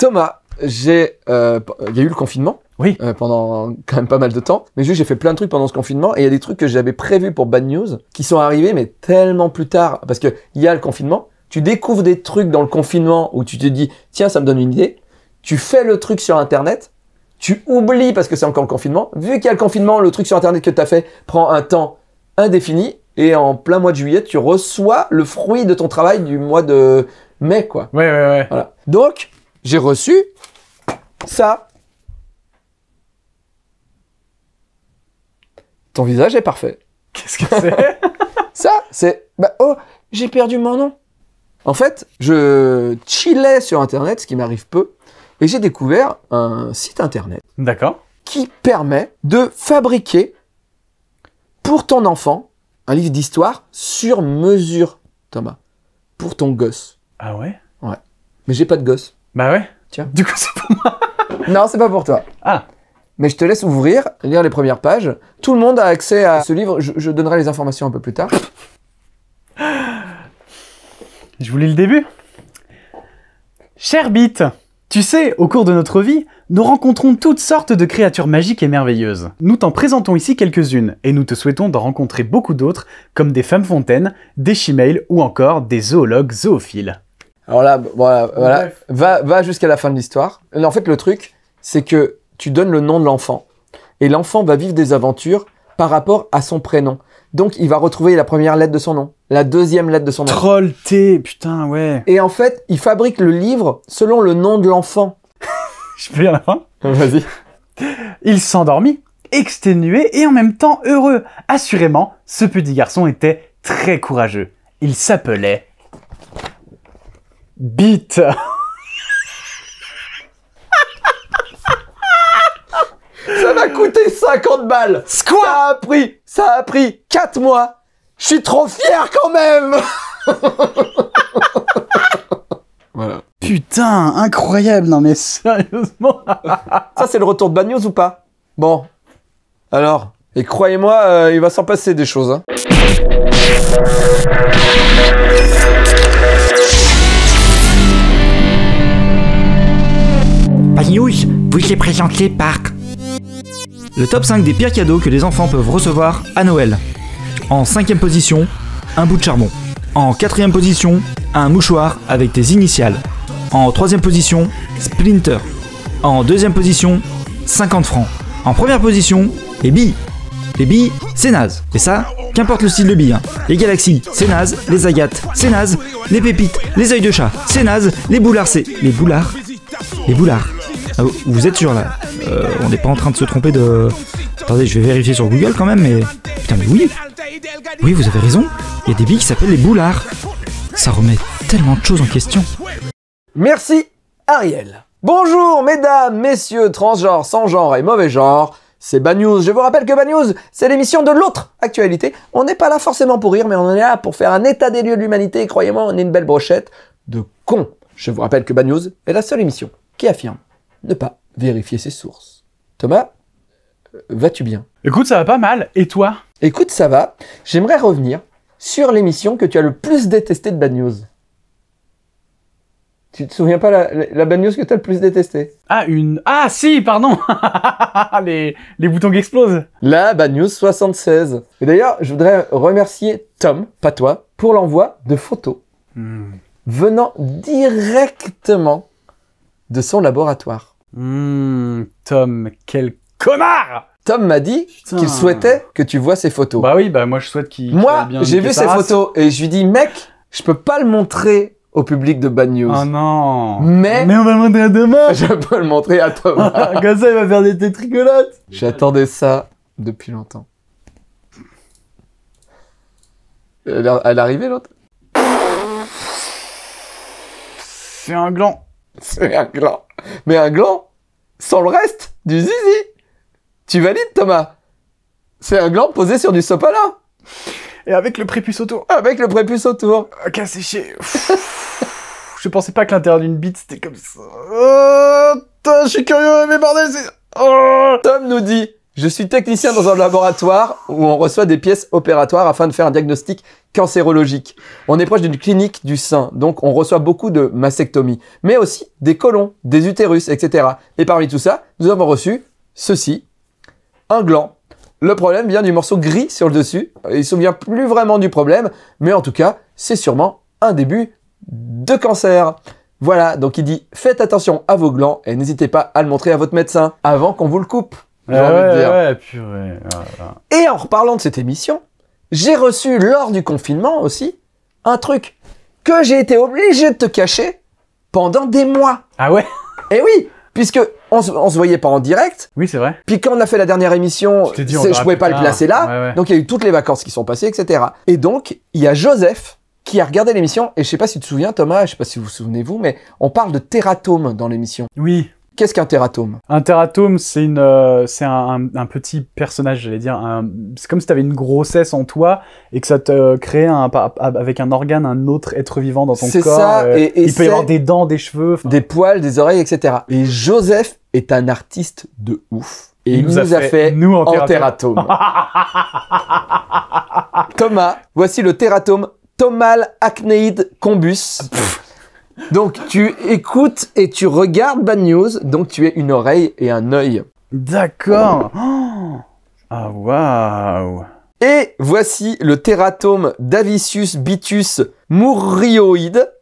Thomas, j'ai, euh, il y a eu le confinement. Oui. Euh, pendant quand même pas mal de temps. Mais juste, j'ai fait plein de trucs pendant ce confinement et il y a des trucs que j'avais prévus pour Bad News qui sont arrivés mais tellement plus tard parce que il y a le confinement. Tu découvres des trucs dans le confinement où tu te dis tiens ça me donne une idée. Tu fais le truc sur internet. Tu oublies parce que c'est encore le confinement. Vu qu'il y a le confinement, le truc sur internet que tu as fait prend un temps indéfini et en plein mois de juillet, tu reçois le fruit de ton travail du mois de mai quoi. Ouais ouais ouais. Voilà. Donc j'ai reçu ça. Ton visage est parfait. Qu'est-ce que c'est Ça, c'est... Bah, oh, j'ai perdu mon nom. En fait, je chillais sur Internet, ce qui m'arrive peu, et j'ai découvert un site Internet. D'accord. Qui permet de fabriquer pour ton enfant un livre d'histoire sur mesure, Thomas. Pour ton gosse. Ah ouais Ouais. Mais j'ai pas de gosse. Bah ouais. Tiens. Du coup, c'est pour moi. non, c'est pas pour toi. Ah. Mais je te laisse ouvrir, lire les premières pages. Tout le monde a accès à ce livre. Je, donnerai les informations un peu plus tard. Je vous lis le début. Cher Bit, tu sais, au cours de notre vie, nous rencontrons toutes sortes de créatures magiques et merveilleuses. Nous t'en présentons ici quelques-unes, et nous te souhaitons d'en rencontrer beaucoup d'autres, comme des femmes fontaines, des chimmails ou encore des zoologues zoophiles. Alors là, voilà, voilà. va, va jusqu'à la fin de l'histoire. En fait, le truc, c'est que tu donnes le nom de l'enfant et l'enfant va vivre des aventures par rapport à son prénom. Donc, il va retrouver la première lettre de son nom, la deuxième lettre de son nom. Troll T, putain, ouais. Et en fait, il fabrique le livre selon le nom de l'enfant. Je peux lire la fin Vas-y. Il s'endormit, exténué et en même temps heureux. Assurément, ce petit garçon était très courageux. Il s'appelait Bite. Ça m'a coûté 50 balles. Quoi Ça a pris, ça a pris 4 mois. Je suis trop fier quand même. voilà. Putain, incroyable. Non mais sérieusement. ça c'est le retour de Bad News ou pas Bon. Alors, et croyez-moi, euh, il va s'en passer des choses. Hein. vous les présentez par le top 5 des pires cadeaux que les enfants peuvent recevoir à Noël. En cinquième position, un bout de charbon. En quatrième position, un mouchoir avec tes initiales. En troisième position, Splinter. En deuxième position, 50 francs. En première position, les billes. Les billes, c'est naze. Et ça, qu'importe le style de billes. Hein. Les galaxies, c'est naze. Les agates, c'est naze. Les pépites, les oeils de chat, c'est naze. Les boulards, c'est... Les boulards Les boulards ah, vous êtes sûr là euh, On n'est pas en train de se tromper de. Attendez, je vais vérifier sur Google quand même, mais. Putain, mais oui Oui, vous avez raison Il y a des billes qui s'appellent les boulards Ça remet tellement de choses en question Merci, Ariel Bonjour, mesdames, messieurs, transgenres, sans genre et mauvais genre c'est Bad News. Je vous rappelle que Bad News, c'est l'émission de l'autre actualité. On n'est pas là forcément pour rire, mais on est là pour faire un état des lieux de l'humanité. Et croyez-moi, on est une belle brochette de cons. Je vous rappelle que Bad News est la seule émission qui affirme ne pas vérifier ses sources. Thomas, vas-tu bien Écoute, ça va pas mal. Et toi Écoute, ça va. J'aimerais revenir sur l'émission que tu as le plus détestée de Bad News. Tu te souviens pas la, bad news que tu as le plus détestée Ah, une... Ah, si, pardon les, les boutons qui explosent La bad news 76. Et d'ailleurs, je voudrais remercier Tom, pas toi, pour l'envoi de photos hmm. venant directement de son laboratoire. Hum, Tom, quel connard Tom m'a dit qu'il souhaitait que tu vois ses photos. Bah oui, bah moi je souhaite qu'il. Moi, j'ai vu ses photos et je lui dis, mec, je peux pas le montrer au public de Bad News. Oh non Mais... Mais on va le montrer à demain Je peux le montrer à Tom. Comme ça, il va faire des tétricolotes J'attendais ça depuis longtemps. Elle est arrivée, l'autre C'est un gland C'est un gland mais un gland sans le reste du zizi. Tu valides, Thomas C'est un gland posé sur du sopalin. Et avec le prépuce autour. Avec le prépuce autour. Ok, c'est chier. je pensais pas que l'intérieur d'une bite c'était comme ça. Oh, je suis curieux, mais bordel, c'est. Oh. Tom nous dit je suis technicien dans un laboratoire où on reçoit des pièces opératoires afin de faire un diagnostic cancérologique. On est proche d'une clinique du sein, donc on reçoit beaucoup de mastectomies, mais aussi des colons, des utérus, etc. Et parmi tout ça, nous avons reçu ceci, un gland. Le problème vient du morceau gris sur le dessus. Il se souvient plus vraiment du problème, mais en tout cas, c'est sûrement un début de cancer. Voilà, donc il dit faites attention à vos glands et n'hésitez pas à le montrer à votre médecin avant qu'on vous le coupe. Et en reparlant de cette émission, j'ai reçu lors du confinement aussi un truc que j'ai été obligé de te cacher pendant des mois. Ah ouais Eh oui, puisque on se, se voyait pas en direct. Oui, c'est vrai. Puis quand on a fait la dernière émission, je je pouvais pas le placer là. Donc il y a eu toutes les vacances qui sont passées, etc. Et donc, il y a Joseph qui a regardé l'émission, et je sais pas si tu te souviens Thomas, je sais pas si vous vous souvenez vous, mais on parle de Terratome dans l'émission. Oui. Qu'est-ce qu'un teratome Un teratome, c'est une, euh, un, un, petit personnage, j'allais dire. C'est comme si tu avais une grossesse en toi et que ça te crée un, avec un organe un autre être vivant dans ton corps. C'est ça. Euh, et, il peut y avoir des dents, des cheveux, des poils, des oreilles, etc. Et Joseph est un artiste de ouf. Et il, nous, a, fait, un nous Thomas, voici le teratome Thomal acneid combus. Donc tu écoutes et tu regardes Bad News, donc tu es une oreille et un œil. D'accord. Oh. Ah waouh. Et voici le Teratome d'Avicius bitus murrioide.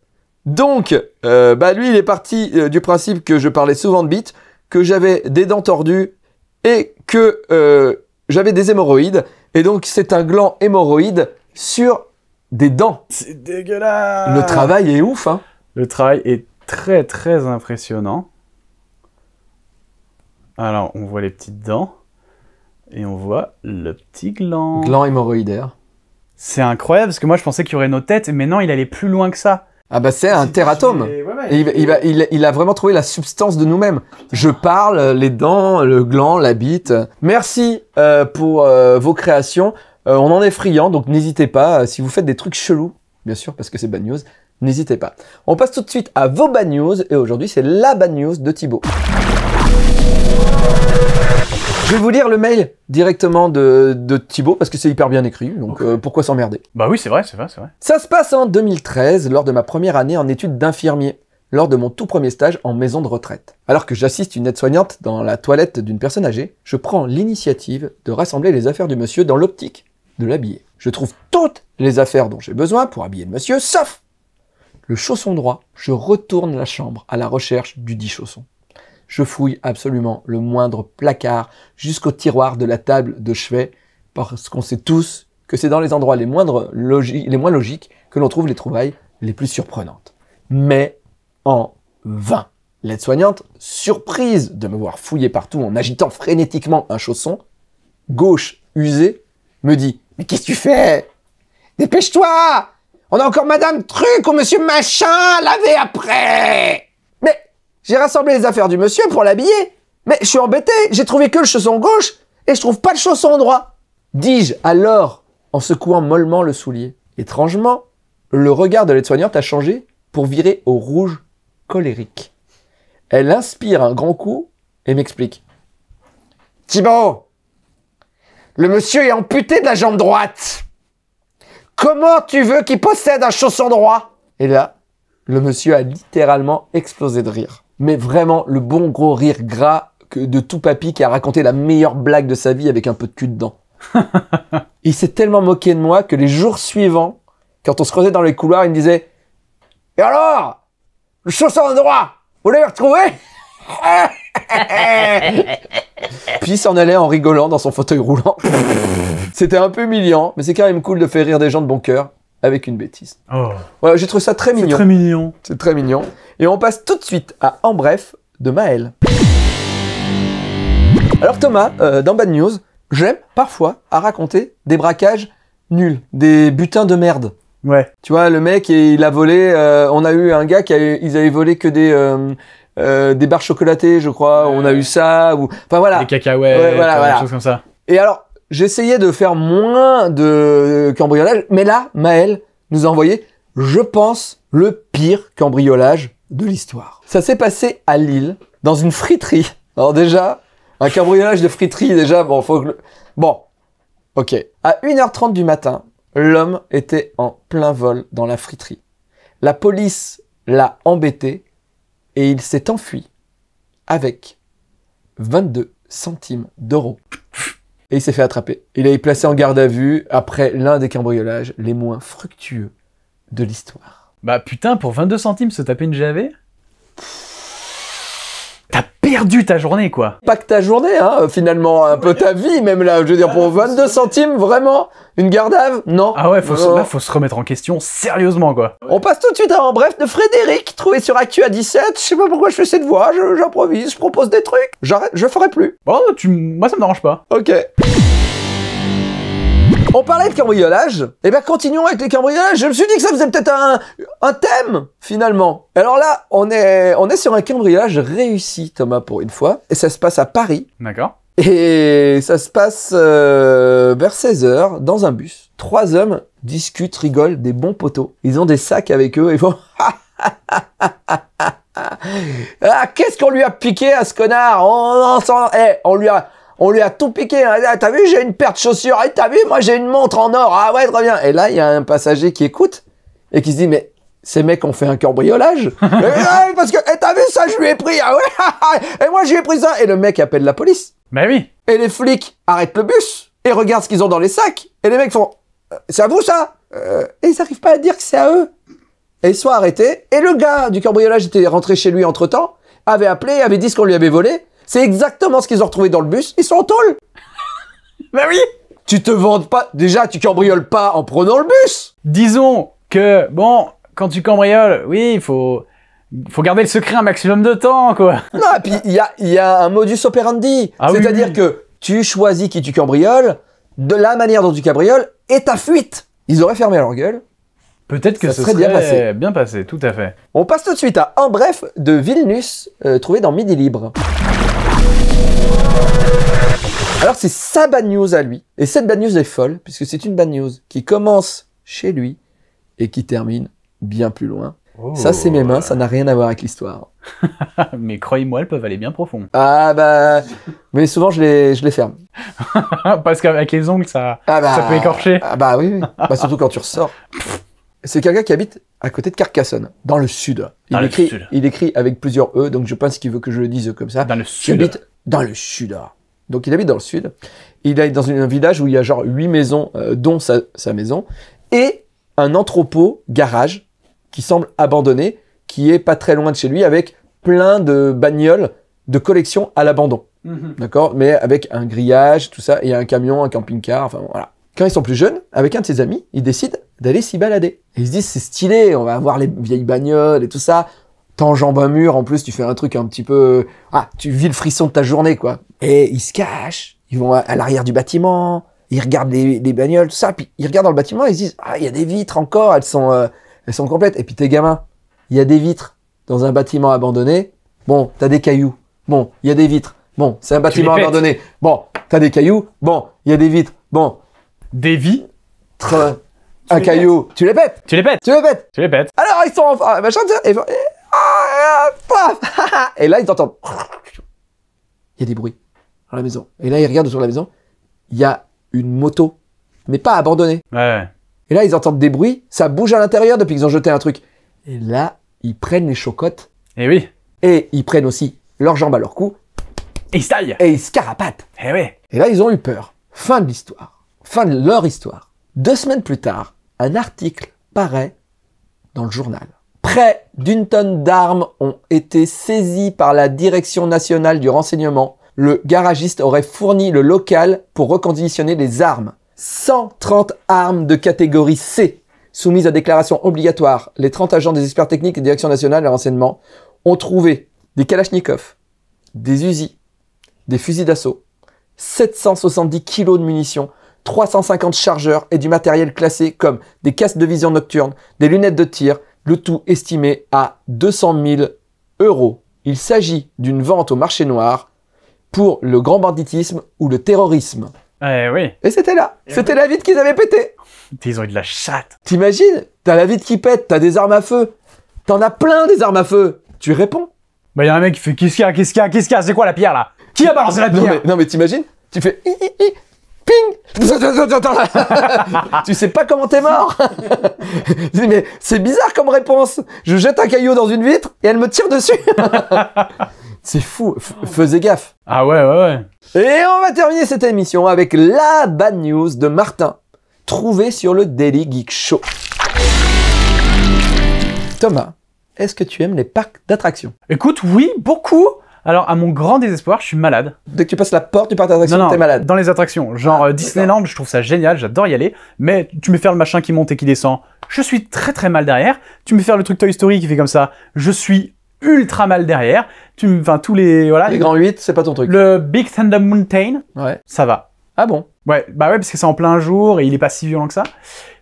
Donc, euh, bah lui, il est parti euh, du principe que je parlais souvent de bites, que j'avais des dents tordues et que euh, j'avais des hémorroïdes. Et donc, c'est un gland hémorroïde sur des dents. C'est dégueulasse. Le travail est ouf, hein. Le travail est très très impressionnant. Alors, on voit les petites dents et on voit le petit gland. Gland hémorroïdaire. C'est incroyable parce que moi je pensais qu'il y aurait nos têtes, mais non, il allait plus loin que ça. Ah bah c'est un terratome. il, a, vraiment trouvé la substance de nous-mêmes. Je parle, euh, les dents, le gland, la bite. Merci euh, pour euh, vos créations. on en est friand, donc n'hésitez pas. si vous faites des trucs chelous, bien sûr, parce que c'est bad news, N'hésitez pas. On passe tout de suite à vos bad news et aujourd'hui c'est la bad news de Thibaut. Je vais vous lire le mail directement de, Thibaut parce que c'est hyper bien écrit, donc euh, pourquoi s'emmerder Bah oui, c'est vrai, c'est vrai, c'est vrai. Ça se passe en 2013, lors de ma première année en études d'infirmier, lors de mon tout premier stage en maison de retraite. Alors que j'assiste une aide-soignante dans la toilette d'une personne âgée, je prends l'initiative de rassembler les affaires du monsieur dans l'optique de l'habiller. Je trouve toutes les affaires dont j'ai besoin pour habiller le monsieur, sauf le chausson droit, je retourne la chambre à la recherche du dit chausson. Je fouille absolument le moindre placard jusqu'au tiroir de la table de chevet parce qu'on sait tous que c'est dans les endroits les, les moins logiques que l'on trouve les trouvailles les plus surprenantes. Mais en vain. L'aide-soignante, surprise de me voir fouiller partout en agitant frénétiquement un chausson, gauche usé, me dit Mais qu'est-ce que tu fais Dépêche-toi on a encore Madame Truc ou Monsieur Machin à laver après Mais j'ai rassemblé les affaires du monsieur pour l'habiller. Mais je suis embêté, j'ai trouvé que le chausson gauche et je trouve pas le chausson droit. Dis-je alors en secouant mollement le soulier. Étrangement, le regard de l'aide-soignante a changé pour virer au rouge colérique. Elle inspire un grand coup et m'explique. Thibaut, le monsieur est amputé de la jambe droite. Comment tu veux qu'il possède un chausson droit Et là, le monsieur a littéralement explosé de rire. Mais vraiment, le bon gros rire gras que de tout papy qui a raconté la meilleure blague de sa vie avec un peu de cul dedans. il s'est tellement moqué de moi que les jours suivants, quand on se creusait dans les couloirs, il me disait « Et alors Le chausson droit, vous l'avez retrouvé ?» eh Puis s'en allait en rigolant dans son fauteuil roulant. C'était un peu humiliant, mais c'est quand même cool de faire rire des gens de bon cœur avec une bêtise. Oh. Voilà, j'ai trouvé ça très mignon. C'est très mignon. C'est très mignon. Et on passe tout de suite à En bref de Maël. Alors Thomas, euh, dans Bad News, j'aime parfois à raconter des braquages nuls, des butins de merde. Ouais. Tu vois, le mec, il a volé. Euh, on a eu un gars qui a, ils avaient volé que des, euh, euh, des barres chocolatées, je crois. On a eu ça. Ou... Enfin voilà. Des cacahuètes, euh, des choses comme ça. Et alors, j'essayais de faire moins de cambriolage, mais là, Maël nous a envoyé, je pense, le pire cambriolage de l'histoire. Ça s'est passé à Lille, dans une friterie. Alors déjà, un cambriolage de friterie, déjà, bon, faut que... Bon, ok. À 1h30 du matin, l'homme était en plein vol dans la friterie. La police l'a embêté et il s'est enfui avec 22 centimes d'euros. Et il s'est fait attraper. Il a est placé en garde à vue après l'un des cambriolages les moins fructueux de l'histoire. Bah putain, pour 22 centimes se taper une GAV perdu ta journée, quoi. Pas que ta journée, hein, finalement, un peu ta vie, même là, je veux dire, pour 22 ah, centimes, vraiment Une garde-ave, Non. Ah ouais, faut, là, faut se remettre en question sérieusement, quoi. On passe tout de suite à En Bref de Frédéric, trouvé sur Actu à 17. Je sais pas pourquoi je fais cette voix, j'improvise, je, propose des trucs. J'arrête, je ferai plus. Bon, tu, moi ça me dérange pas. Ok. On parlait de cambriolage. Eh bien, continuons avec les cambriolages. Je me suis dit que ça faisait peut-être un, thème, finalement. Alors là, on est, on est sur un cambriolage réussi, Thomas, pour une fois. Et ça se passe à Paris. D'accord. Et ça se passe euh, vers 16h dans un bus. Trois hommes discutent, rigolent, des bons poteaux. Ils ont des sacs avec eux et vont... ah, qu'est-ce qu'on lui a piqué à ce connard on, eh, on lui a on lui a tout piqué. Hein. Ah, t'as vu, j'ai une paire de chaussures. Ah, t'as vu, moi j'ai une montre en or. Ah ouais, très bien. Et là, il y a un passager qui écoute et qui se dit, mais ces mecs ont fait un cambriolage. parce que, eh, t'as vu ça, je lui ai pris. Ah ouais, ah, et moi, ai pris ça. Et le mec appelle la police. Mais bah oui. Et les flics arrêtent le bus et regardent ce qu'ils ont dans les sacs. Et les mecs font, euh, c'est à vous ça euh, Et ils n'arrivent pas à dire que c'est à eux. Et ils sont arrêtés. Et le gars du cambriolage était rentré chez lui entre temps, avait appelé, avait dit ce qu'on lui avait volé. C'est exactement ce qu'ils ont retrouvé dans le bus. Ils sont en tôle. bah oui. Tu te vantes pas. Déjà, tu cambrioles pas en prenant le bus. Disons que, bon, quand tu cambrioles, oui, il faut, faut garder le secret un maximum de temps, quoi. non, et puis il y a, un modus operandi. Ah C'est-à-dire que tu choisis qui tu cambrioles, de la manière dont tu cambrioles et ta fuite. Ils auraient fermé leur gueule. Peut-être que ça serait, bien, passé. bien passé. tout à fait. On passe tout de suite à En bref de Vilnius, euh, trouvé dans Midi Libre. Alors c'est sa bad news à lui, et cette bad news est folle, puisque c'est une bad news qui commence chez lui et qui termine bien plus loin. Oh. Ça, c'est mes mains, ça n'a rien à voir avec l'histoire. mais croyez-moi, elles peuvent aller bien profond. Ah bah, mais souvent je les, je les ferme. Parce qu'avec les ongles, ça, ah, bah, ça peut écorcher. Ah bah oui, oui. Bah, surtout quand tu ressors. C'est quelqu'un qui habite à côté de Carcassonne, dans le sud. Il écrit, Il écrit avec plusieurs E, donc je pense qu'il veut que je le dise comme ça. Dans le sud dans le sud. Ah. Donc il habite dans le sud. Il est dans un village où il y a genre huit maisons, euh, dont sa, maison, et un entrepôt garage qui semble abandonné, qui est pas très loin de chez lui, avec plein de bagnoles de collection à l'abandon. Mhm. D'accord Mais avec un grillage, tout ça, et un camion, un camping-car, enfin voilà. Quand ils sont plus jeunes, avec un de ses amis, ils décident d'aller s'y balader. ils se disent, c'est stylé, on va voir les vieilles bagnoles et tout ça, t'enjambes un mur, en plus tu fais un truc un petit peu... Ah, tu vis le frisson de ta journée, quoi. Et ils se cachent, ils vont à, l'arrière du bâtiment, ils regardent les, les, bagnoles, tout ça, puis ils regardent dans le bâtiment, et ils disent, ah, il y a des vitres encore, elles sont, euh, elles sont complètes. Et puis t'es gamins, il y a des vitres dans un bâtiment abandonné, bon, t'as des cailloux, bon, il y a des vitres, bon, c'est un bâtiment abandonné, bon, t'as des cailloux, bon, il y a des vitres, bon. Des vitres. un caillou, tu les pètes. Tu les pètes. Tu les pètes. Tu les pètes. Alors ils sont en ah, machin, et, ah, Et là, ils entendent. Il y a des bruits Dans la maison. Et là, ils regardent autour de la maison. Il y a une moto, mais pas abandonnée. Ouais. Et là, ils entendent des bruits. Ça bouge à l'intérieur depuis qu'ils ont jeté un truc. Et là, ils prennent les chocottes. Et eh oui. Et ils prennent aussi leurs jambes à leur cou. Et ils se Et ils se carapatent. Et eh Et là, ils ont eu peur. Fin de l'histoire. Fin de leur histoire. Deux semaines plus tard, un article paraît dans le journal. Près d'une tonne d'armes ont été saisies par la Direction nationale du renseignement. Le garagiste aurait fourni le local pour reconditionner les armes. 130 armes de catégorie C, soumises à déclaration obligatoire. Les 30 agents des experts techniques et Direction nationale du renseignement ont trouvé des kalachnikovs, des Uzi, des fusils d'assaut, 770 kilos de munitions, 350 chargeurs et du matériel classé comme des casques de vision nocturne, des lunettes de tir, le tout estimé à 200 000 euros. Il s'agit d'une vente au marché noir pour le grand banditisme ou le terrorisme. Eh oui. Et c'était là. Eh c'était la vide qu'ils avaient pété. Ils ont eu de la chatte. T'imagines T'as la vide qui pète, t'as des armes à feu. T'en as plein des armes à feu. Tu réponds. Bah y a un mec qui fait qu'est-ce qu'il y a, qu'est-ce qu'il y a, qu'est-ce qu'il y a, c'est quoi la pierre là Qui a balancé la pierre Non mais, mais t'imagines Tu fais ping Tu sais pas comment t'es mort Mais c'est bizarre comme réponse. Je jette un caillou dans une vitre et elle me tire dessus. C'est fou, faisais gaffe. Ah ouais, ouais, ouais. Et on va terminer cette émission avec la bad news de Martin, trouvée sur le Daily Geek Show. Thomas, est-ce que tu aimes les parcs d'attractions Écoute, oui, beaucoup. Alors, à mon grand désespoir, je suis malade. Dès que tu passes la porte du parc d'attractions, t'es malade. Dans les attractions, genre ah, euh, Disneyland, je trouve ça génial, j'adore y aller. Mais tu me fais le machin qui monte et qui descend, je suis très très mal derrière. Tu me fais le truc Toy Story qui fait comme ça, je suis ultra mal derrière. Tu enfin tous les voilà. Les grands 8, c'est pas ton truc. Le Big Thunder Mountain, ça va. Ah bon Ouais, bah ouais parce que c'est en plein jour et il est pas si violent que ça.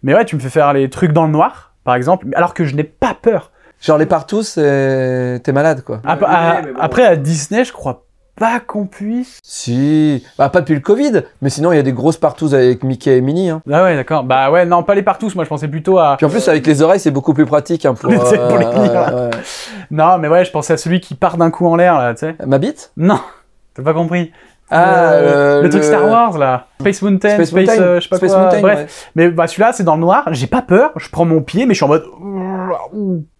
Mais ouais, tu me fais faire les trucs dans le noir par exemple, alors que je n'ai pas peur. Genre les partous, t'es malade quoi. Ah, bah, après à Disney, je crois pas qu'on puisse. Si, bah pas depuis le Covid, mais sinon il y a des grosses partous avec Mickey et Minnie. Hein. Ah ouais, d'accord. Bah ouais, non, pas les partous, moi je pensais plutôt à. Puis en plus, avec les oreilles, c'est beaucoup plus pratique hein, pour, les euh, Non, mais ouais, je pensais à celui qui part d'un coup en l'air là, tu sais. Ma bite Non, t'as pas compris. Ah, euh, le, truc Star Wars là, Space Mountain, Space, euh, Mountain, bref. Mais bah celui-là, c'est dans le noir, j'ai pas peur, je prends mon pied mais je suis en mode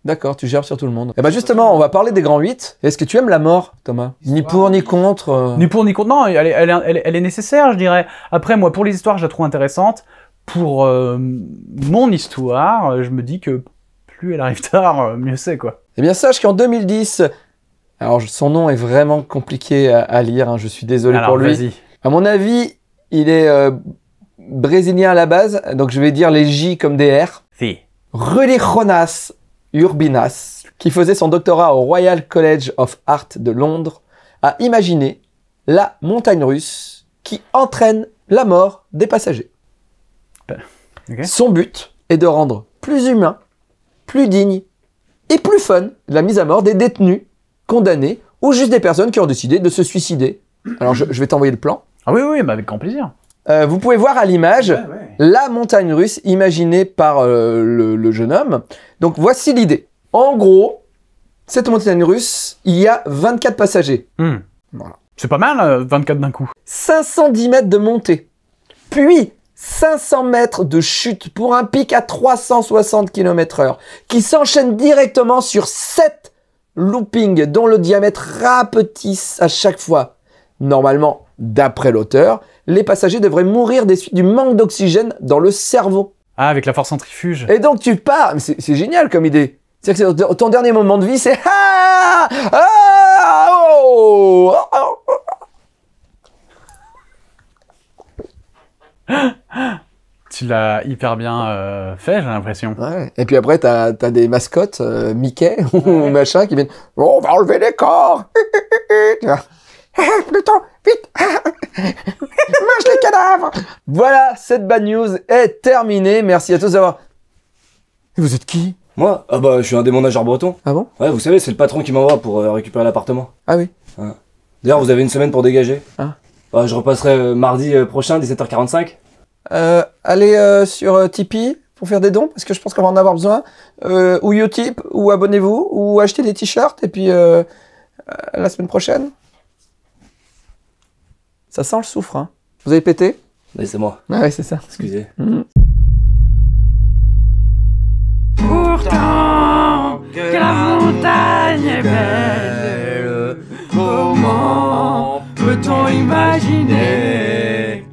D'accord, tu gerbes sur tout le monde. Et eh bah ben, justement, on va parler des grands 8. Est-ce que tu aimes la mort, Thomas Ni pour ni contre euh. Ni pour ni contre, non, elle est, nécessaire, je dirais. Après, moi, pour les histoires, je la trouve intéressante. Pour euh, mon histoire, euh, je me dis que plus elle arrive tard, mieux c'est, quoi. Eh bien, sache qu'en 2010, alors son nom est vraiment compliqué à, lire, hein, je suis désolé pour lui. À mon avis, il est brésilien à la base, donc je vais dire les J comme des R rulichonas Urbinas, qui faisait son doctorat au Royal College of Art de Londres, a imaginé la montagne russe qui entraîne la mort des passagers. Son but est de rendre plus humain, plus digne et plus fun la mise à mort des détenus condamnés ou juste des personnes qui ont décidé de se suicider. Alors je, vais t'envoyer le plan. Ah oui, oui, mais bah, avec grand plaisir. Euh, vous pouvez voir à l'image la montagne russe imaginée par euh, le, jeune homme. Donc voici l'idée. En gros, cette montagne russe, il y a 24 passagers. Hmm. C'est pas mal, 24 euh, d'un coup. 510 mètres de montée, puis 500 mètres de chute pour un pic à 360 km heure qui s'enchaîne directement sur 7 loopings dont le diamètre rapetisse à chaque fois. Normalement, d'après l'auteur, les passagers devraient mourir des suites du manque d'oxygène dans le cerveau. Ah, avec la force centrifuge. Et donc tu pars, c'est génial comme idée. C'est-à-dire que ton dernier moment de vie, c'est ah, ah, oh, ah, tu l'as hyper bien euh, fait, j'ai l'impression. Ouais. Et puis après, t'as as des mascottes, euh, Mickey ou machin, qui viennent On va enlever les corps !» Vite Mange les cadavres Voilà, cette bad news est terminée. Merci à tous d'avoir... vous êtes qui Moi Ah bah, je suis un déménageur breton. Ah bon Ouais, vous savez, c'est le patron qui m'envoie pour euh, récupérer l'appartement. Ah oui hein. D'ailleurs, vous avez une semaine pour dégager. Ah. je repasserai euh, mardi euh, prochain, 17h45. Euh, allez sur Tipeee pour faire des dons, parce que je pense qu'on va en avoir besoin. ou Utip, ou abonnez-vous, ou achetez des t-shirts, et puis la semaine prochaine. Ça sent le souffre Hein. Vous avez pété laissez c'est moi. Ah ouais, c'est ça. Excusez. Mm. Pourtant que la montagne est belle, comment peut-on imaginer